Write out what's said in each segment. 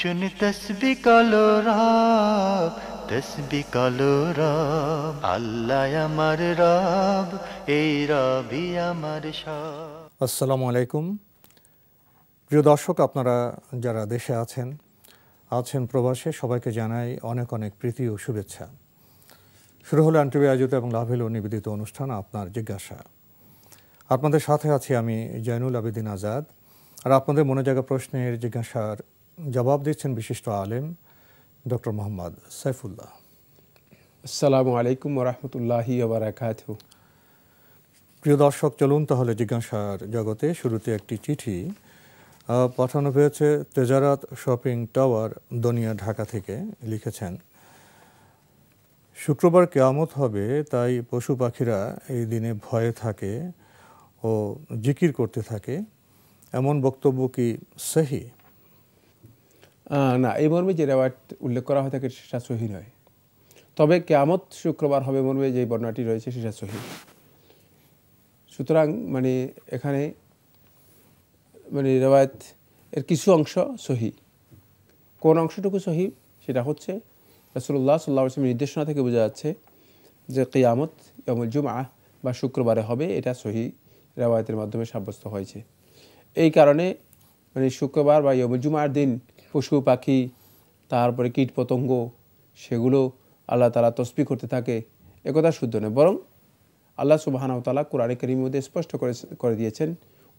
শুন তসবি কালো রাব তসবি কালো রাব আল্লাহ আমার রব এই রবি আমার সব আসসালামু আলাইকুম প্রিয় দর্শক আপনারা যারা দেশে আছেন আছেন প্রবাসে সবাইকে জানাই অনেক অনেক প্রীতি ও শুভেচ্ছা শুরু হলো আন্টিবি আয়োজিত এবং হলো নিবেদিত অনুষ্ঠান আপনার জিজ্ঞাসা আপনাদের সাথে আছি আমি জয়নুল আবেদিন আজাদ আর আপনাদের মনে জায়গা প্রশ্নের জিজ্ঞাসার জবাব দিচ্ছেন বিশিষ্ট আলেম ডক্টর মোহাম্মদ সাইফুল্লাহ আসসালামু আলাইকুম রহমতুল্লাহি প্রিয় দর্শক চলুন তাহলে জিজ্ঞাসার জগতে শুরুতে একটি চিঠি পাঠানো হয়েছে তেজারাত শপিং টাওয়ার দনিয়া ঢাকা থেকে লিখেছেন শুক্রবার কেয়ামত হবে তাই পশু পাখিরা এই দিনে ভয়ে থাকে ও জিকির করতে থাকে এমন বক্তব্য কি সহি না এই মর্মে যে রেওয়ায়ত উল্লেখ করা হয় থাকে সেটা সহি নয় তবে কেয়ামত শুক্রবার হবে মর্মে যে বর্ণাটি রয়েছে সেটা সহি সুতরাং মানে এখানে মানে রেওয়ায়ত এর কিছু অংশ সহি কোন অংশটুকু সহি সেটা হচ্ছে রসুল্লাহ সাল্লা আসলামের নির্দেশনা থেকে বোঝা যাচ্ছে যে কেয়ামত ইয়মুল জুমা বা শুক্রবারে হবে এটা সহি রেওয়ায়তের মাধ্যমে সাব্যস্ত হয়েছে এই কারণে মানে শুক্রবার বা ইয়মুল জুমার দিন পশু পাখি তারপরে কীট পতঙ্গ সেগুলো আল্লাহ তালা তসবি করতে থাকে একথা শুদ্ধ নয় বরং আল্লাহ সুবাহানাউতালা কোরআনে করিম মধ্যে স্পষ্ট করে করে দিয়েছেন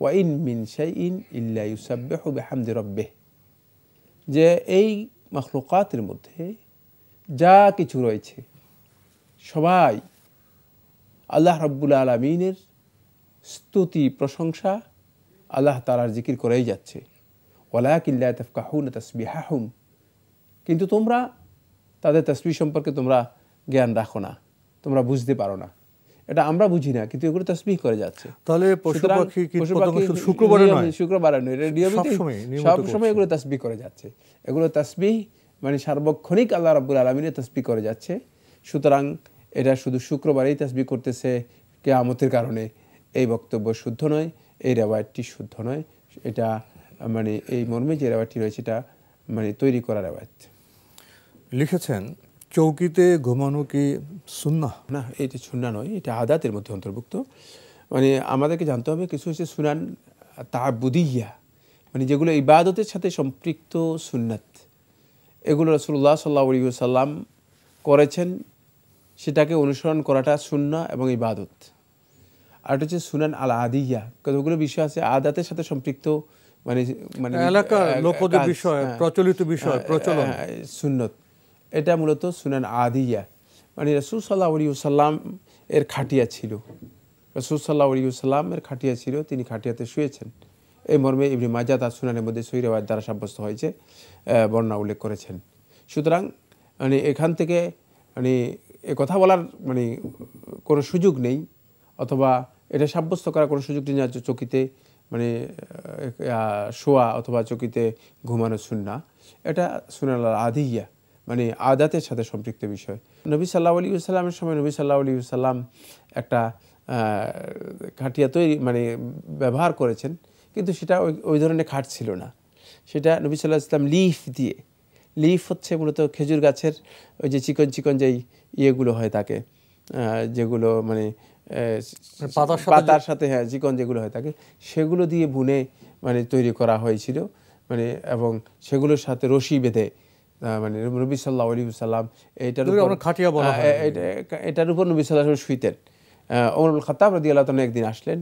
ওয়াইন মিন শাই ইন ইল্লা ইউসাব্বেহ বেহামদি রব্বে যে এই মখলুকাতের মধ্যে যা কিছু রয়েছে সবাই আল্লাহ রব্বুল আলমিনের স্তুতি প্রশংসা আল্লাহ তালার জিকির করেই যাচ্ছে ওলা তসবিহাহুম কিন্তু তোমরা তাদের তসবি সম্পর্কে তোমরা জ্ঞান রাখো না তোমরা বুঝতে পারো না এটা আমরা বুঝি না কিন্তু এগুলো তসবি করে যাচ্ছে তাহলে শুক্রবার পাখি সব সময় এগুলো তসবি করে যাচ্ছে এগুলো তসবি মানে সার্বক্ষণিক আল্লাহ রাবুল আলমিনে তসবি করে যাচ্ছে সুতরাং এটা শুধু শুক্রবারেই তসবি করতেছে কেয়ামতের কারণে এই বক্তব্য শুদ্ধ নয় এই রেওয়ায়তটি শুদ্ধ নয় এটা মানে এই মর্মে যে রেওয়াজটি রয়েছে এটা মানে তৈরি করা রেওয়াজ লিখেছেন চৌকিতে ঘুমানো কি সুন্না না এটি সুন্না নয় এটা আদাতের মধ্যে অন্তর্ভুক্ত মানে আমাদেরকে জানতে হবে কিছু হচ্ছে সুনান তাবুদিয়া মানে যেগুলো ইবাদতের সাথে সম্পৃক্ত সুন্নাত এগুলো রসুল্লাহ সাল্লা সাল্লাম করেছেন সেটাকে অনুসরণ করাটা সুন্না এবং ইবাদত আর হচ্ছে সুনান আল আদিয়া কতগুলো বিষয় আছে আদাতের সাথে সম্পৃক্ত মানে মানে লোকদের হ্যাঁ, বিষয় হ্যাঁ, প্রচলিত বিষয় হ্যাঁ, প্রচলন সুন্নত এটা মূলত আদিয়া মানে রসুল সাল্লাহ আলী সাল্লাম এর খাটিয়া ছিল রসুল সাল্লাহ আলী খাটিয়া ছিল তিনি খাটিয়াতে শুয়েছেন এই মর্মে ইবনি মাজা তার সুনানের মধ্যে সৈরাবাদ দ্বারা সাব্যস্ত হয়েছে বর্ণনা উল্লেখ করেছেন সুতরাং মানে এখান থেকে মানে এ কথা বলার মানে কোনো সুযোগ নেই অথবা এটা সাব্যস্ত করার কোনো সুযোগ নেই চকিতে মানে শোয়া অথবা চকিতে ঘুমানো সুন্না এটা সুনাল আধিয়া মানে আদাতের সাথে সম্পৃক্ত বিষয় নবী সাল্লাহ আলী সাল্লামের সময় নবী সাল্লাহ আলী সাল্লাম একটা খাটিয়া তৈরি মানে ব্যবহার করেছেন কিন্তু সেটা ওই ওই ধরনের খাট ছিল না সেটা নবী সাল্লাহ ইসলাম লিফ দিয়ে লিফ হচ্ছে মূলত খেজুর গাছের ওই যে চিকন চিকন যেই ইয়েগুলো হয় তাকে যেগুলো মানে মানে পাতার সাথে হ্যাঁ চিকন যেগুলো হয় থাকে সেগুলো দিয়ে বুনে মানে তৈরি করা হয়েছিল মানে এবং সেগুলোর সাথে রশি বেঁধে মানে নবী সাল্লাহ আলী সাল্লাম এটার উপর খাটিয়া বলা এটার উপর নবী সাল্লাহ শুইতেন ওমরুল খতাব রদি আল্লাহ একদিন আসলেন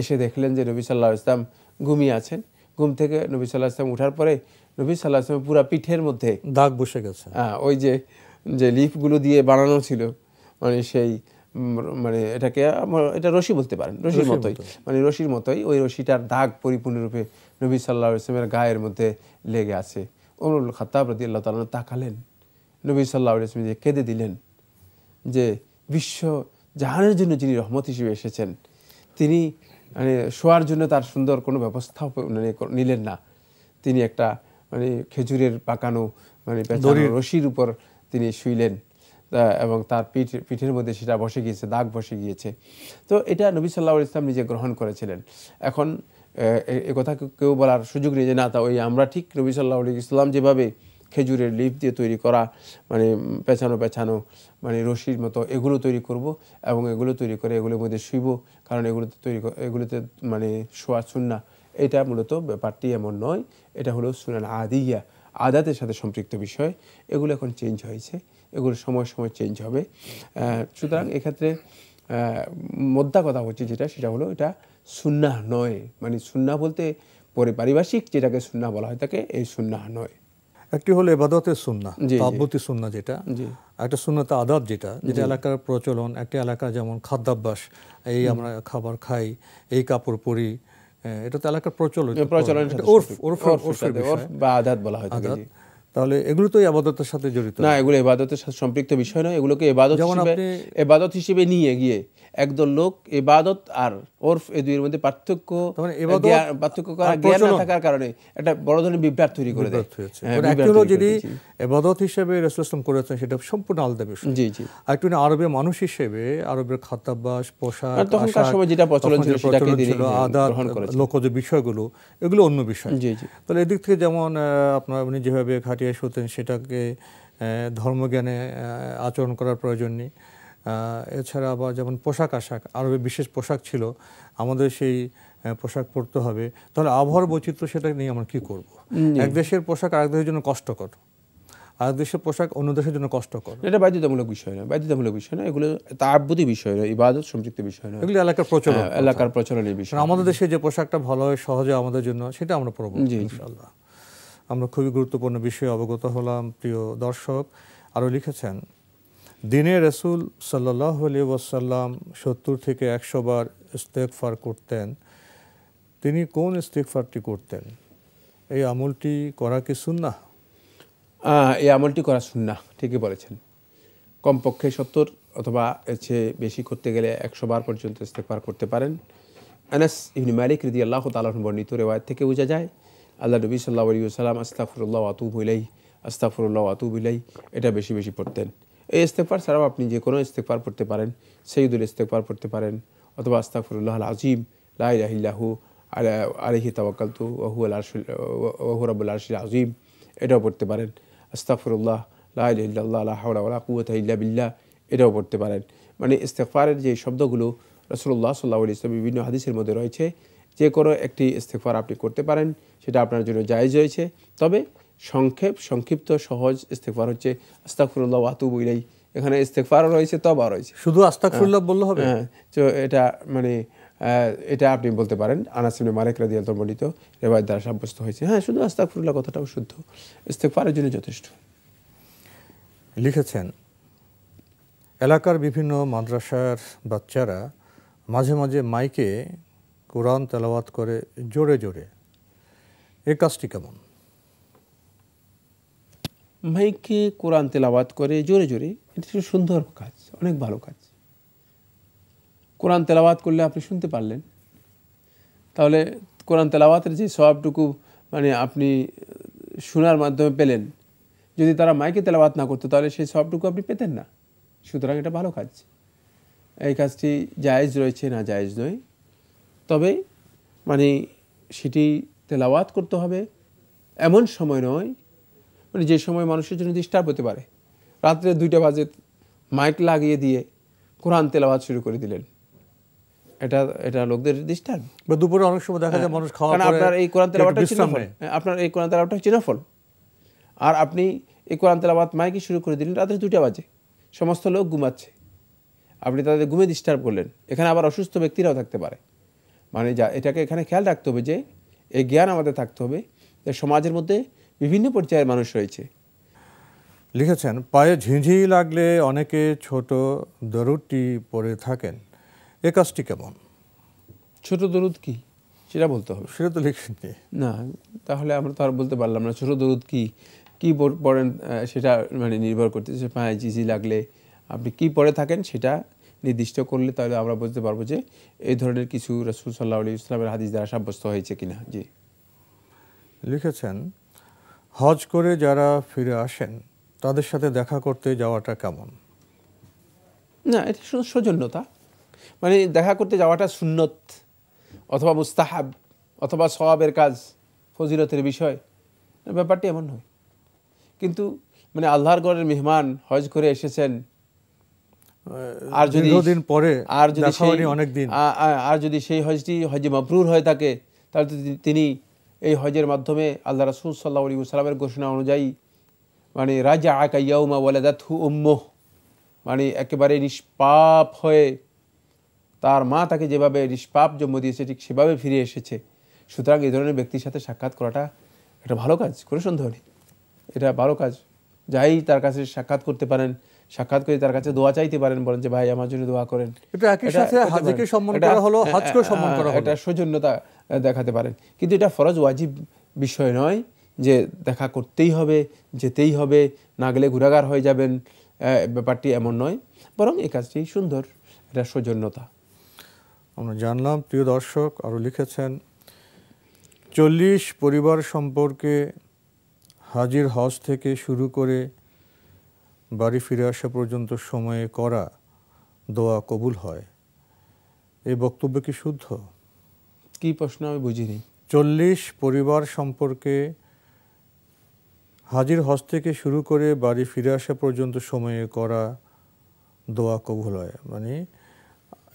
এসে দেখলেন যে নবী সাল্লাহ ইসলাম ঘুমিয়ে আছেন ঘুম থেকে নবী সাল্লাহ ইসলাম উঠার পরে নবী সাল্লাহ ইসলাম পুরা পিঠের মধ্যে দাগ বসে গেছে হ্যাঁ ওই যে যে লিফগুলো দিয়ে বানানো ছিল মানে সেই মানে এটাকে এটা রশি বলতে পারেন রশির মতোই মানে রশির মতোই ওই রশিটার দাগ পরিপূর্ণরূপে নবী সাল্লা ইসলামের গায়ের মধ্যে লেগে আছে অমরুল খাতাব রদি আল্লাহ তালা তাকালেন নবী সাল্লাহ ইসলাম যে কেঁদে দিলেন যে বিশ্ব জাহানের জন্য যিনি রহমত হিসেবে এসেছেন তিনি মানে শোয়ার জন্য তার সুন্দর কোনো ব্যবস্থা মানে নিলেন না তিনি একটা মানে খেজুরের পাকানো মানে রশির উপর তিনি শুইলেন এবং তার পিঠ পিঠের মধ্যে সেটা বসে গিয়েছে দাগ বসে গিয়েছে তো এটা নবী সাল্লা ইসলাম নিজে গ্রহণ করেছিলেন এখন এ কথা কেউ বলার সুযোগ নেই যে না তা ওই আমরা ঠিক নবী সাল্লাহ ইসলাম যেভাবে খেজুরের লিপ দিয়ে তৈরি করা মানে পেছানো পেছানো মানে রশির মতো এগুলো তৈরি করব এবং এগুলো তৈরি করে এগুলোর মধ্যে শুইব কারণ এগুলোতে তৈরি এগুলোতে মানে শোয়া সুন্না এটা মূলত ব্যাপারটি এমন নয় এটা হলো সুনান আদিয়া আদাতের সাথে সম্পৃক্ত বিষয় এগুলো এখন চেঞ্জ হয়েছে এগুলো সময় সময় চেঞ্জ হবে সুতরাং এক্ষেত্রে মোদ্দা কথা হচ্ছে যেটা সেটা হলো এটা সুন্না নয় মানে সুন্না বলতে পরে পারিভাষিক যেটাকে সুন্না বলা হয় তাকে এই সুন্না নয় একটি হলো এবাদতের সুন্না তাব্বতি সুন্না যেটা একটা সুন্নাতে আদাব যেটা যেটা এলাকার প্রচলন একটি এলাকা যেমন খাদ্যাভ্যাস এই আমরা খাবার খাই এই কাপড় পরি এটা তো এলাকার প্রচলন প্রচলন ওরফ ওরফ বা আদাত বলা হয় আদাত তাহলে এগুলো তো ইবাদতের সাথে জড়িত না এগুলো ইবাদতের সাথে সম্পৃক্ত বিষয় নয় এগুলোকে ইবাদত হিসেবে ইবাদত হিসেবে নিয়ে গিয়ে একদল লোক ইবাদত আর ওরফ এই দুইয়ের মধ্যে পার্থক্য মানে পার্থক্য করা জ্ঞান না থাকার কারণে একটা বড় ধরনের বিভ্রাট তৈরি করে দেয় যদি হ্যাঁ, ইবাদত হিসেবে রসুলাম করেছেন সেটা সম্পূর্ণ আলাদা বিষয় জি জি আর একটু আরবের মানুষ হিসেবে আরবের খাতাবাস পোশাক তখনকার সময় যেটা প্রচলন ছিল সেটাকে ছিল আদার লোকজ বিষয়গুলো এগুলো অন্য বিষয় জি জি তাহলে এদিক থেকে যেমন আপনার উনি যেভাবে খাটি পিএস হতেন সেটাকে ধর্মজ্ঞানে আচরণ করার প্রয়োজন নেই এছাড়া আবার যেমন পোশাক আশাক আরবে বিশেষ পোশাক ছিল আমাদের সেই পোশাক পরতে হবে তাহলে আবহাওয়ার বৈচিত্র্য সেটা নিয়ে আমরা কি করব এক দেশের পোশাক আরেক দেশের জন্য কষ্টকর আর দেশের পোশাক অন্য দেশের জন্য কষ্টকর এটা বাধ্যতামূলক বিষয় না বাধ্যতামূলক বিষয় না এগুলো তাবুদি বিষয় না ইবাদত সম্পৃক্ত বিষয় না এগুলো এলাকার প্রচলন হ্যাঁ, এলাকার প্রচলনের বিষয় আমাদের দেশে যে পোশাকটা ভালো হয় সহজে আমাদের জন্য সেটা আমরা পরব ইনশাআল্লাহ আমরা খুবই গুরুত্বপূর্ণ বিষয়ে অবগত হলাম প্রিয় দর্শক আরও লিখেছেন দিনে রসুল সাল্লাহ আলী ওয়াসাল্লাম সত্তর থেকে একশো বার ইস্তেকফার করতেন তিনি কোন ইস্তেকফারটি করতেন এই আমলটি করা কি সুন্না এই আমলটি করা সুন্না ঠিকই বলেছেন কমপক্ষে সত্তর অথবা এর চেয়ে বেশি করতে গেলে একশো বার পর্যন্ত ইস্তেকফার করতে পারেন এনএস ইবনি মালিক রিদি আল্লাহ তালাহন বর্ণিত রেওয়ায়ত থেকে বোঝা যায় আল্লাহ নবী সাল্লা আলী সাল্লাম আস্তাফরুল্লাহ আতুবুলাই আস্তাফরুল্লাহ আতুবুলাই এটা বেশি বেশি পড়তেন এই ইস্তেকবার ছাড়াও আপনি যে কোনো ইস্তেকবার পড়তে পারেন সৈয়দুল ইস্তেকবার পড়তে পারেন অথবা আস্তাফরুল্লাহ আল আজিম লাহু আলহি তাওয়াকালতু ওহু আল আরশুল রাবুল আরশুল আজিম এটাও পড়তে পারেন আস্তাফরুল্লাহ লাহিল্লাহ আল্লাহ কুয়ত ইল্লা বিল্লাহ এটাও পড়তে পারেন মানে ইস্তেফারের যে শব্দগুলো রসুল্লাহ সাল্লাহ ইসলাম বিভিন্ন হাদিসের মধ্যে রয়েছে যে কোনো একটি ইস্তেফার আপনি করতে পারেন সেটা আপনার জন্য জায়জ হয়েছে তবে সংক্ষেপ সংক্ষিপ্ত সহজ ইস্তেফার হচ্ছে আস্তাকফুল্লাহ ওয়াতু বইলাই এখানে ইস্তেফারও রয়েছে তবা রয়েছে শুধু আস্তাকফুল্লাহ বললে হবে হ্যাঁ তো এটা মানে এটা আপনি বলতে পারেন আনাসিমে মারেক রাদি আলতম বলিত রেবায় দ্বারা সাব্যস্ত হয়েছে হ্যাঁ শুধু আস্তাকফুল্লাহ কথাটাও শুদ্ধ ইস্তেফারের জন্য যথেষ্ট লিখেছেন এলাকার বিভিন্ন মাদ্রাসার বাচ্চারা মাঝে মাঝে মাইকে কোরআন তেলাওয়াত করে জোরে জোরে এ কাজটি কেমন মাইকে কোরআন তেলাওয়াত করে জোরে জোরে এটা ছিল সুন্দর কাজ অনেক ভালো কাজ কোরআন তেলাওয়াত করলে আপনি শুনতে পারলেন তাহলে কোরআন তেলাওয়াতের যে সবটুকু মানে আপনি শোনার মাধ্যমে পেলেন যদি তারা মাইকে তেলাবাত না করতো তাহলে সেই সবটুকু আপনি পেতেন না সুতরাং এটা ভালো কাজ এই কাজটি জায়েজ রয়েছে না জায়েজ নয় তবে মানে সেটি তেলাওয়াত করতে হবে এমন সময় নয় মানে যে সময় মানুষের জন্য ডিস্টার্ব হতে পারে রাত্রে দুইটা বাজে মাইক লাগিয়ে দিয়ে কোরআন তেলাওয়াত শুরু করে দিলেন এটা এটা লোকদের ডিস্টার্ব বা দুপুরে অনেক সময় দেখা যায় হ্যাঁ, মানুষ খাওয়া আপনার এই কোরআন তেলাওয়াতটা চিনাফল হ্যাঁ, আপনার এই কোরআন তেলাওয়াতটা চিনাফল আর আপনি এই কোরআন তেলাওয়াত মাইকে শুরু করে দিলেন রাত্রে দুইটা বাজে সমস্ত লোক ঘুমাচ্ছে আপনি তাদের ঘুমে ডিস্টার্ব করলেন এখানে আবার অসুস্থ ব্যক্তিরাও থাকতে পারে মানে যা এটাকে এখানে খেয়াল রাখতে হবে যে এই জ্ঞান আমাদের থাকতে হবে যে সমাজের মধ্যে বিভিন্ন পর্যায়ের মানুষ রয়েছে লিখেছেন পায়ে ঝিঁঝি লাগলে অনেকে ছোট দরুদটি পরে থাকেন এ কাজটি কেমন ছোট দরুদ কি সেটা বলতে হবে সেটা তো লিখেননি না তাহলে আমরা তো আর বলতে পারলাম না ছোট দরুদ কি কি পড়েন সেটা মানে নির্ভর করতেছে পায়ে ঝিঝি লাগলে আপনি কি পরে থাকেন সেটা নির্দিষ্ট করলে তাহলে আমরা বুঝতে পারবো যে এই ধরনের কিছু রসুল সাল্লাহ আলী ইসলামের হাদিস দ্বারা সাব্যস্ত হয়েছে কিনা জি লিখেছেন হজ করে যারা ফিরে আসেন তাদের সাথে দেখা করতে যাওয়াটা কেমন না এটা শুধু সৌজন্যতা মানে দেখা করতে যাওয়াটা সুন্নত অথবা মুস্তাহাব অথবা সবাবের কাজ ফজিলতের বিষয় ব্যাপারটি এমন নয় কিন্তু মানে আল্লাহর গড়ের মেহমান হজ করে এসেছেন আর যদি দিন পরে আর যদি সেই অনেক দিন আর যদি সেই হজটি হজে মাবরুর হয়ে থাকে তাহলে তিনি এই হজের মাধ্যমে আল্লাহ রাসুল সাল্লাহ আলী সালামের ঘোষণা অনুযায়ী মানে রাজা আকাইয়াউমা দা থু উম্মহ মানে একেবারে নিষ্পাপ হয়ে তার মা তাকে যেভাবে নিষ্পাপ জন্ম দিয়েছে ঠিক সেভাবে ফিরে এসেছে সুতরাং এই ধরনের ব্যক্তির সাথে সাক্ষাৎ করাটা একটা ভালো কাজ করে সন্দেহ নেই এটা ভালো কাজ যাই তার কাছে সাক্ষাৎ করতে পারেন সাক্ষাৎ করে তার কাছে দোয়া চাইতে পারেন বলেন যে ভাই আমার জন্য দোয়া করেন এটা একই সাথে হাজিকে সম্মান করা হলো হজকে হ্যাঁ, হ্যাঁ, সম্মান করা হলো এটা সৌজন্যতা দেখাতে পারেন কিন্তু এটা ফরজ ওয়াজিব বিষয় নয় যে দেখা করতেই হবে যেতেই হবে না গেলে ঘোরাঘার হয়ে যাবেন ব্যাপারটি এমন নয় বরং এই কাজটি সুন্দর এটা সৌজন্যতা আমরা জানলাম প্রিয় দর্শক আরও লিখেছেন চল্লিশ পরিবার সম্পর্কে হাজির হজ থেকে শুরু করে বাড়ি ফিরে আসা পর্যন্ত সময়ে করা দোয়া কবুল হয় এই বক্তব্য কি শুদ্ধ কি প্রশ্ন আমি বুঝিনি চল্লিশ পরিবার সম্পর্কে হাজির হজ থেকে শুরু করে বাড়ি ফিরে আসা পর্যন্ত সময়ে করা দোয়া কবুল হয় মানে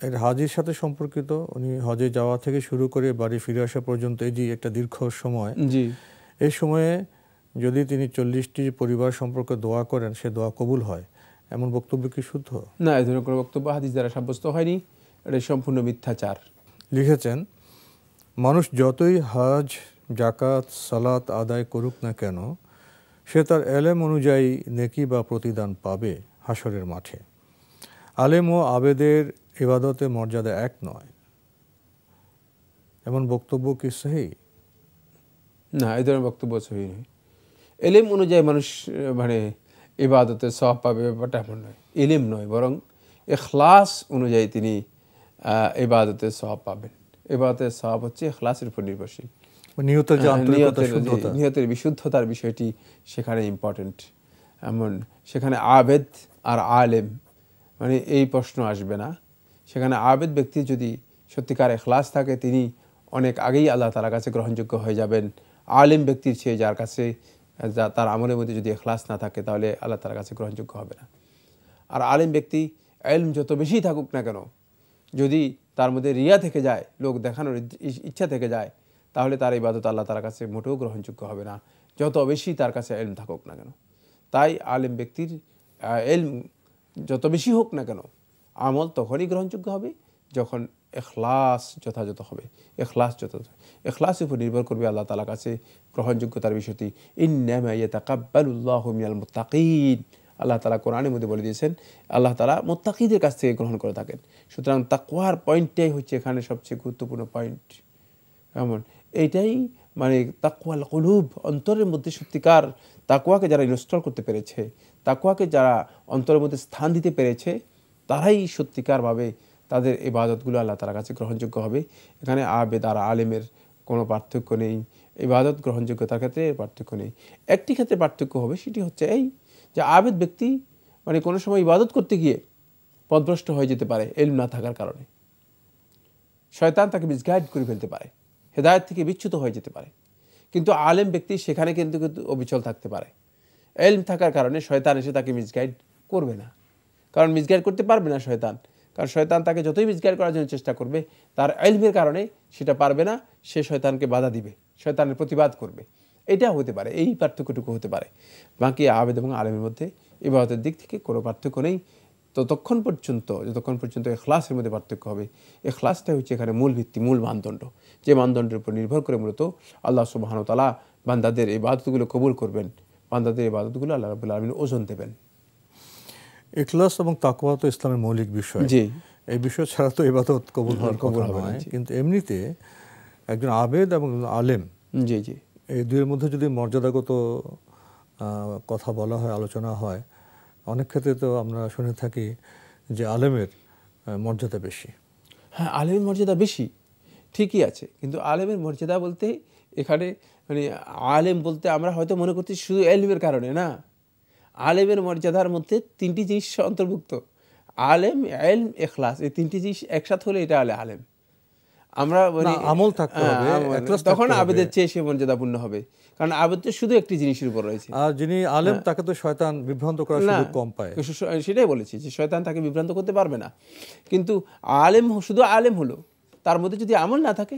এর হাজির সাথে সম্পর্কিত উনি হজে যাওয়া থেকে শুরু করে বাড়ি ফিরে আসা পর্যন্ত এই যে একটা দীর্ঘ সময় জি এই সময়ে যদি তিনি চল্লিশটি পরিবার সম্পর্কে দোয়া করেন সে দোয়া কবুল হয় এমন বক্তব্য কি শুদ্ধ না এ ধরনের কোনো বক্তব্য হাদিস দ্বারা সাব্যস্ত হয়নি এটা সম্পূর্ণ মিথ্যাচার লিখেছেন মানুষ যতই হজ জাকাত সালাত আদায় করুক না কেন সে তার এলেম অনুযায়ী নেকি বা প্রতিদান পাবে হাসরের মাঠে আলেম ও আবেদের ইবাদতে মর্যাদা এক নয় এমন বক্তব্য কি সেই না এই ধরনের বক্তব্য সহি নয় এলেম অনুযায়ী মানুষ মানে ইবাদতে সব পাবে ব্যাপারটা এমন নয় এলেম নয় বরং এখলাস অনুযায়ী তিনি ইবাদতে সব পাবেন এবাদতে সব হচ্ছে এখলাসের উপর নির্ভরশীল মানে নিহতের বিশুদ্ধতার বিষয়টি সেখানে ইম্পর্টেন্ট এমন সেখানে আবেদ আর আলেম মানে এই প্রশ্ন আসবে না সেখানে আবেদ ব্যক্তি যদি সত্যিকার এখলাস থাকে তিনি অনেক আগেই আল্লাহ তালার কাছে গ্রহণযোগ্য হয়ে যাবেন আলেম ব্যক্তির চেয়ে যার কাছে যা তার আমলের মধ্যে যদি এখলাস না থাকে তাহলে আল্লাহ তার কাছে গ্রহণযোগ্য হবে না আর আলিম ব্যক্তি এলম যত বেশি থাকুক না কেন যদি তার মধ্যে রিয়া থেকে যায় লোক দেখানোর ইচ্ছা থেকে যায় তাহলে তার এই বাদত আল্লাহ তার কাছে মোটেও গ্রহণযোগ্য হবে না যত বেশি তার কাছে এলম থাকুক না কেন তাই আলিম ব্যক্তির এলম যত বেশি হোক না কেন আমল তখনই গ্রহণযোগ্য হবে যখন এখলাস যথাযথ হবে এখলাস যথাযথ এখলাসের উপর নির্ভর করবে আল্লাহ তালা কাছে গ্রহণযোগ্যতার বিষয়টি ইন্নামাইয়া তাকাব্বালুল্লাহ আল্লাহ তালা কোরআনের মধ্যে বলে দিয়েছেন আল্লাহ তালা মোত্তাকিদের কাছ থেকে গ্রহণ করে থাকেন সুতরাং তাকুয়ার পয়েন্টটাই হচ্ছে এখানে সবচেয়ে গুরুত্বপূর্ণ পয়েন্ট কেমন এইটাই মানে তাকুয়াল কলুব অন্তরের মধ্যে সত্যিকার তাকুয়াকে যারা ইনস্টল করতে পেরেছে তাকুয়াকে যারা অন্তরের মধ্যে স্থান দিতে পেরেছে তারাই সত্যিকারভাবে তাদের এই বাদতগুলো আল্লাহ তালার কাছে গ্রহণযোগ্য হবে এখানে আবেদ আর আলেমের কোনো পার্থক্য নেই ইবাদত গ্রহণযোগ্যতার ক্ষেত্রে এর পার্থক্য নেই একটি ক্ষেত্রে পার্থক্য হবে সেটি হচ্ছে এই যে আবেদ ব্যক্তি মানে কোনো সময় ইবাদত করতে গিয়ে পদভ্রষ্ট হয়ে যেতে পারে এলম না থাকার কারণে শয়তান তাকে মিসগাইড করে ফেলতে পারে হেদায়ত থেকে বিচ্যুত হয়ে যেতে পারে কিন্তু আলেম ব্যক্তি সেখানে কিন্তু কিন্তু অবিচল থাকতে পারে এলম থাকার কারণে শয়তান এসে তাকে মিসগাইড করবে না কারণ মিসগাইড করতে পারবে না শয়তান কারণ শয়তান তাকে যতই বিজগার করার জন্য চেষ্টা করবে তার এলমের কারণে সেটা পারবে না সে শয়তানকে বাধা দিবে শয়তানের প্রতিবাদ করবে এটা হতে পারে এই পার্থক্যটুকু হতে পারে বাকি আবেদ এবং আলেমের মধ্যে ইবাদতের দিক থেকে কোনো পার্থক্য নেই ততক্ষণ পর্যন্ত যতক্ষণ পর্যন্ত খ্লাসের মধ্যে পার্থক্য হবে এ খ্লাসটাই হচ্ছে এখানে মূল ভিত্তি মূল মানদণ্ড যে মানদণ্ডের উপর নির্ভর করে মূলত আল্লাহ সুবাহানতালা বান্দাদের এই বাদতগুলো কবুল করবেন বান্দাদের এই বাদতগুলো আল্লাহ রাবুল আলমিন ওজন দেবেন ইখলাস এবং তাকওয়া তো ইসলামের মৌলিক বিষয় জি এই বিষয় ছাড়া তো ইবাদত কবুল হওয়ার কবুল নয় কিন্তু এমনিতে একজন আবেদ এবং আলেম জি জি এই দুয়ের মধ্যে যদি মর্যাদাগত কথা বলা হয় আলোচনা হয় অনেক ক্ষেত্রে তো আমরা শুনে থাকি যে আলেমের মর্যাদা বেশি হ্যাঁ আলেমের মর্যাদা বেশি ঠিকই আছে কিন্তু আলেমের মর্যাদা বলতে এখানে মানে আলেম বলতে আমরা হয়তো মনে করছি শুধু এলিমের কারণে না আলেমের মর্যাদার মধ্যে তিনটি জিনিস অন্তর্ভুক্ত আলেম এলম এখলাস এই তিনটি জিনিস একসাথে হলে এটা আলে আলেম আমরা আমল থাকতে হ্যাঁ, হবে তখন আবেদের চেয়ে সে মর্যাদাপূর্ণ হবে কারণ আবেদ তো শুধু একটি জিনিসের উপর রয়েছে আর যিনি আলেম হ্যাঁ। তাকে তো শয়তান বিভ্রান্ত করার সুযোগ কম পায় সেটাই বলেছি যে শয়তান তাকে বিভ্রান্ত করতে পারবে না কিন্তু আলেম শুধু আলেম হলো তার মধ্যে যদি আমল না থাকে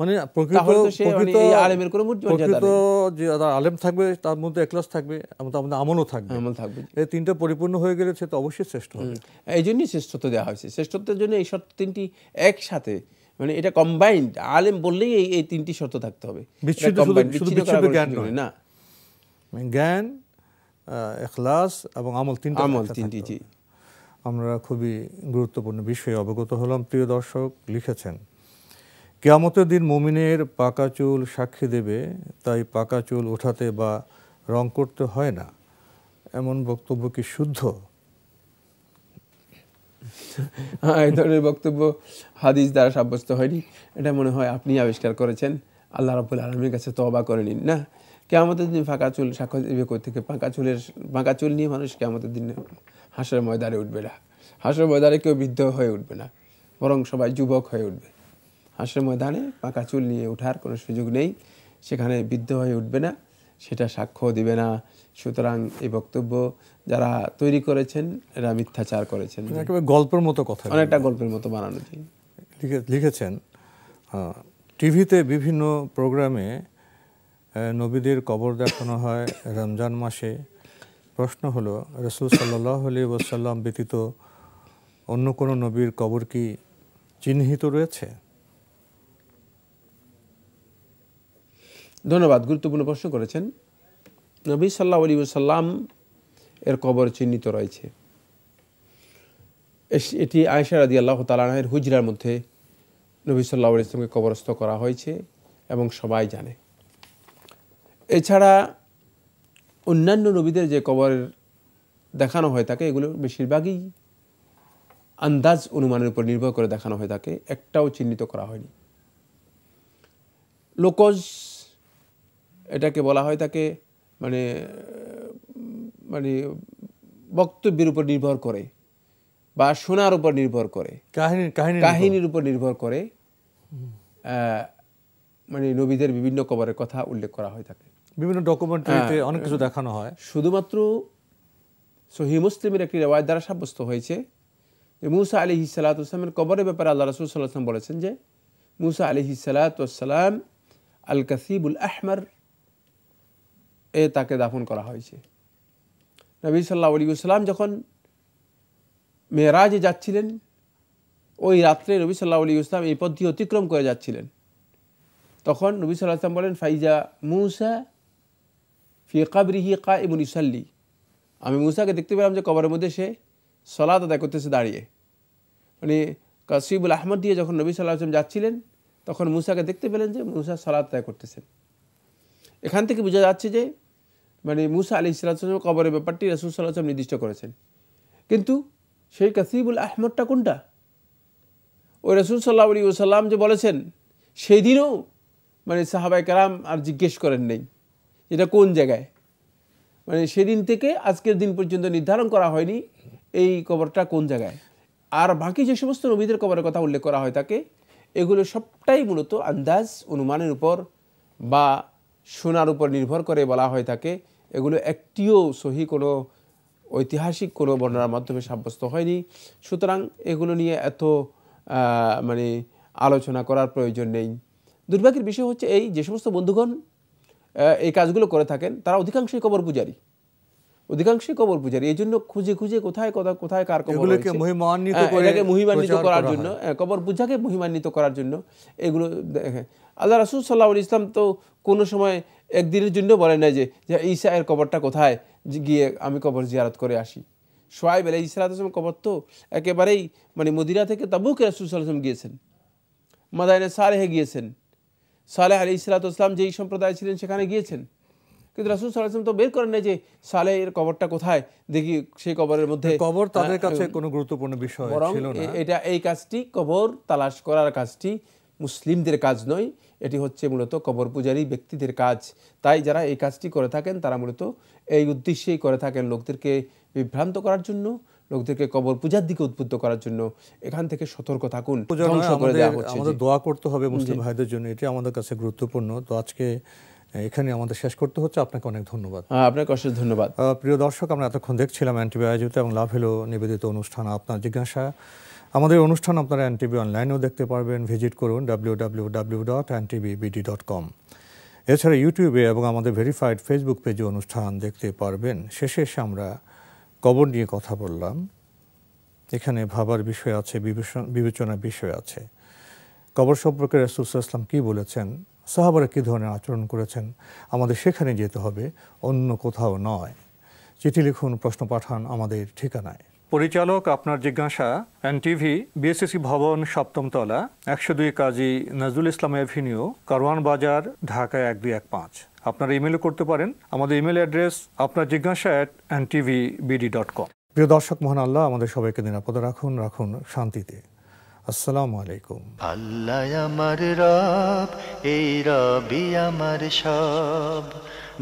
মানে প্রকৃত মানে যে আলেম থাকবে তার মধ্যে একলাস থাকবে আমাদের আমলও থাকবে আমল থাকবে এই তিনটা পরিপূর্ণ হয়ে গেলে সে তো অবশ্যই শ্রেষ্ঠ এই জন্যই শ্রেষ্ঠত্ব দেওয়া হয়েছে শ্রেষ্ঠত্বের জন্য এই শর্ত তিনটি একসাথে মানে এটা কম্বাইন্ড আলেম বললেই এই এই তিনটি শর্ত থাকতে হবে জ্ঞান না মানে জ্ঞান এখলাস এবং আমল তিনটা আমল তিনটি জি আমরা খুবই গুরুত্বপূর্ণ বিষয়ে অবগত হলাম প্রিয় দর্শক লিখেছেন কেয়ামতের দিন মমিনের পাকা চুল সাক্ষী দেবে তাই পাকা চুল ওঠাতে বা রং করতে হয় না এমন বক্তব্য কি শুদ্ধ হ্যাঁ, এই ধরনের বক্তব্য হাদিস দ্বারা সাব্যস্ত হয়নি এটা মনে হয় আপনি আবিষ্কার করেছেন আল্লাহ রাবুল আলমীর কাছে তবা করে নিন না কেয়ামতের দিন ফাঁকা চুল সাক্ষ্য দেবে কই থেকে ফাঁকা চুলের ফাঁকা চুল নিয়ে মানুষ কেয়ামতের দিন হাঁসের ময়দানে উঠবে না হাঁসের ময়দানে কেউ বৃদ্ধ হয়ে উঠবে না বরং সবাই যুবক হয়ে উঠবে হাসের ময়দানে পাকা চুল নিয়ে ওঠার কোনো সুযোগ নেই সেখানে বৃদ্ধ হয়ে উঠবে না সেটা সাক্ষ্য দিবে না সুতরাং এই বক্তব্য যারা তৈরি করেছেন এরা মিথ্যাচার করেছেন একেবারে গল্পের মতো কথা অনেকটা গল্পের মতো বানানো লিখেছেন টিভিতে বিভিন্ন প্রোগ্রামে নবীদের কবর দেখানো হয় রমজান মাসে প্রশ্ন হলো রসুল সাল্লাহ আলী ওসাল্লাম ব্যতীত অন্য কোনো নবীর কবর কি চিহ্নিত রয়েছে ধন্যবাদ গুরুত্বপূর্ণ প্রশ্ন করেছেন নবী সাল্লা আলী সাল্লাম এর কবর চিহ্নিত রয়েছে এটি আয়সার আদি আল্লাহ তালাহের হুজরার মধ্যে নবী সাল্লাহ ইসলামকে কবরস্থ করা হয়েছে এবং সবাই জানে এছাড়া অন্যান্য নবীদের যে কবর দেখানো হয় তাকে এগুলো বেশিরভাগই আন্দাজ অনুমানের উপর নির্ভর করে দেখানো হয় তাকে একটাও চিহ্নিত করা হয়নি লোকজ এটাকে বলা হয় তাকে মানে মানে বক্তব্যের উপর নির্ভর করে বা শোনার উপর নির্ভর করে কাহিনী কাহিনীর উপর নির্ভর করে মানে নবীদের বিভিন্ন কবরের কথা উল্লেখ করা হয়ে থাকে বিভিন্ন ডকুমেন্টারিতে হ্যাঁ। অনেক কিছু দেখানো হয় শুধুমাত্র সহি মুসলিমের একটি রেওয়ায় দ্বারা সাব্যস্ত হয়েছে যে মুসা আলি হিসালাতামের কবরের ব্যাপারে আল্লাহ রসুল সাল্লাহাম বলেছেন যে মুসা আলি হিসালাতাম আল কাসিবুল আহমার এ তাকে দাফন করা হয়েছে নবী সাল্লাহ আলিউসাল্লাম যখন মেয়েরাজে যাচ্ছিলেন ওই রাত্রে নবী সাল্লাহ আলী ইসলাম এই পদ্ধতি অতিক্রম করে যাচ্ছিলেন তখন নবী সাল্লাহ ইসলাম বলেন ফাইজা মুসা ফিকাবরিহি কা এবং ইসাল্লি আমি মুসাকে দেখতে পেলাম যে কবরের মধ্যে সে সলাদ আদায় করতেছে দাঁড়িয়ে মানে কাসিবুল আহমদ দিয়ে যখন নবী সাল্লাহ আসলাম যাচ্ছিলেন তখন মুসাকে দেখতে পেলেন যে মুসা সলাদ আদায় করতেছেন এখান থেকে বোঝা যাচ্ছে যে মানে মুসা আলি ইসলাম কবরের ব্যাপারটি রাসুল সাল্লাহাম নির্দিষ্ট করেছেন কিন্তু সেই কাসিবুল আহমদটা কোনটা ওই রসুল সাল্লাহ আলী ওসাল্লাম যে বলেছেন সেই দিনও মানে সাহাবাই কালাম আর জিজ্ঞেস করেন নেই এটা কোন জায়গায় মানে সেদিন থেকে আজকের দিন পর্যন্ত নির্ধারণ করা হয়নি এই কবরটা কোন জায়গায় আর বাকি যে সমস্ত নবীদের কবরের কথা উল্লেখ করা হয় তাকে এগুলো সবটাই মূলত আন্দাজ অনুমানের উপর বা শোনার উপর নির্ভর করে বলা হয় থাকে এগুলো একটিও সহি কোনো ঐতিহাসিক কোনো বর্ণনার মাধ্যমে সাব্যস্ত হয়নি সুতরাং এগুলো নিয়ে এত মানে আলোচনা করার প্রয়োজন নেই দুর্ভাগ্যের বিষয় হচ্ছে এই যে সমস্ত বন্ধুগণ এই কাজগুলো করে থাকেন তারা অধিকাংশই কবর পূজারি অধিকাংশই কবর পূজারি এই জন্য খুঁজে খুঁজে কোথায় কোথায় কোথায় কার কবর হ্যাঁ, এটাকে মহিমান্বিত করার জন্য হ্যাঁ, কবর পূজাকে মহিমান্বিত করার জন্য এগুলো আল্লাহ রাসুল সাল্লাহ ইসলাম তো কোনো সময় একদিনের জন্য বলে নাই যে ঈসা এর কবরটা কোথায় গিয়ে আমি কবর জিয়ারত করে আসি সোয়াইব আলাই ইসলাতাম কবর তো একেবারেই মানে মদিনা থেকে তাবুক রাসুলসাল্লাম গিয়েছেন মাদায়নে সালেহে গিয়েছেন সালেহ আলী ইসলাতাম যেই সম্প্রদায় ছিলেন সেখানে গিয়েছেন কিন্তু রাসুল সাল্লাম তো বের করেন নাই যে সালে এর কবরটা কোথায় দেখি সেই কবরের মধ্যে কবর তাদের কাছে কোনো গুরুত্বপূর্ণ বিষয় এটা এই কাজটি কবর তালাশ করার কাজটি মুসলিমদের কাজ নয় এটি হচ্ছে মূলত কবর পূজারই ব্যক্তিদের কাজ তাই যারা এই কাজটি করে থাকেন তারা মূলত এই উদ্দেশ্যেই করে থাকেন লোকদেরকে বিভ্রান্ত করার জন্য লোকদেরকে কবর পূজার দিকে উদ্বুদ্ধ করার জন্য এখান থেকে সতর্ক থাকুন আমাদের দোয়া করতে হবে মুসলিম ভাইদের জন্য এটি আমাদের কাছে গুরুত্বপূর্ণ তো আজকে এখানে আমাদের শেষ করতে হচ্ছে আপনাকে অনেক ধন্যবাদ আপনাকে অশেষ ধন্যবাদ প্রিয় দর্শক আমরা এতক্ষণ দেখছিলাম অ্যান্টিবায়োজিতে এবং লাভ হলো নিবেদিত অনুষ্ঠান আপনার জিজ্ঞাসা আমাদের অনুষ্ঠান আপনারা এনটিভি অনলাইনেও দেখতে পারবেন ভিজিট করুন W W W dot NTVBD dot com এছাড়া ইউটিউবে এবং আমাদের ভেরিফাইড ফেসবুক পেজে অনুষ্ঠান দেখতে পারবেন শেষে এসে আমরা কবর নিয়ে কথা বললাম এখানে ভাবার বিষয় আছে বিবেচনার বিষয় আছে কবর সম্পর্কে রাসুলসাহ ইসলাম কী বলেছেন সাহাবারা কী ধরনের আচরণ করেছেন আমাদের সেখানে যেতে হবে অন্য কোথাও নয় চিঠি লিখুন প্রশ্ন পাঠান আমাদের ঠিকানায় পরিচালক আপনার জিজ্ঞাসা টিভি বিএসসিসি ভবন সপ্তম তলা একশো দুই কাজী নজরুল ইসলাম এভিনিউ কারওয়ান বাজার ঢাকা এক দুই এক পাঁচ আপনারা ইমেলও করতে পারেন আমাদের ইমেল অ্যাড্রেস আপনার জিজ্ঞাসা at TV BD dot com প্রিয় দর্শক মোহন আল্লাহ আমাদের সবাইকে নিরাপদে রাখুন রাখুন শান্তিতে আসসালামু আলাইকুম আল্লাহ আমার রব এই রবি আমার সব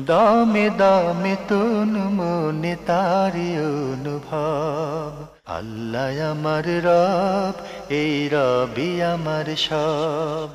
দামে দামে তুন মনে তারি অনুভব আল্লাহ আমার রব এই রবি আমার সব